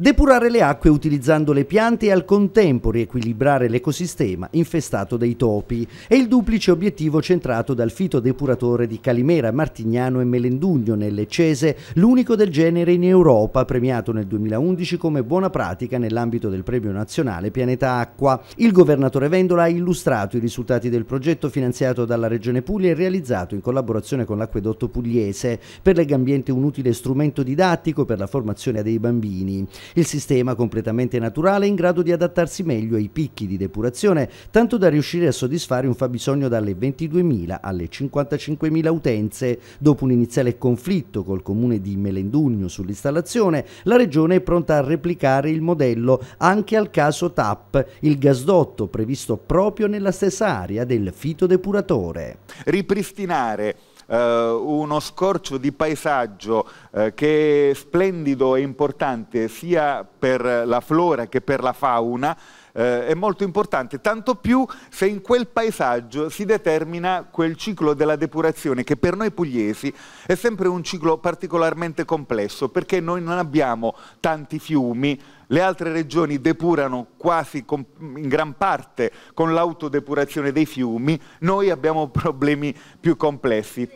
depurare le acque utilizzando le piante e al contempo riequilibrare l'ecosistema infestato dai topi. È il duplice obiettivo centrato dal fitodepuratore di Calimera, Martignano e Melendugno nelle Cese, l'unico del genere in Europa, premiato nel 2011 come buona pratica nell'ambito del premio nazionale Pianeta Acqua. Il governatore Vendola ha illustrato i risultati del progetto finanziato dalla Regione Puglia e realizzato in collaborazione con l'Acquedotto Pugliese. Per l'Egambiente un utile strumento didattico per la formazione dei bambini. Il sistema completamente naturale è in grado di adattarsi meglio ai picchi di depurazione, tanto da riuscire a soddisfare un fabbisogno dalle 22.000 alle 55.000 utenze. Dopo un iniziale conflitto col comune di Melendugno sull'installazione, la regione è pronta a replicare il modello anche al caso TAP, il gasdotto previsto proprio nella stessa area del fitodepuratore. Ripristinare eh, uno scorcio di paesaggio eh, che è splendido e importante sia per la flora che per la fauna, eh, è molto importante, tanto più se in quel paesaggio si determina quel ciclo della depurazione che per noi pugliesi è sempre un ciclo particolarmente complesso perché noi non abbiamo tanti fiumi, le altre regioni depurano quasi con, in gran parte con l'autodepurazione dei fiumi, noi abbiamo problemi più complessi.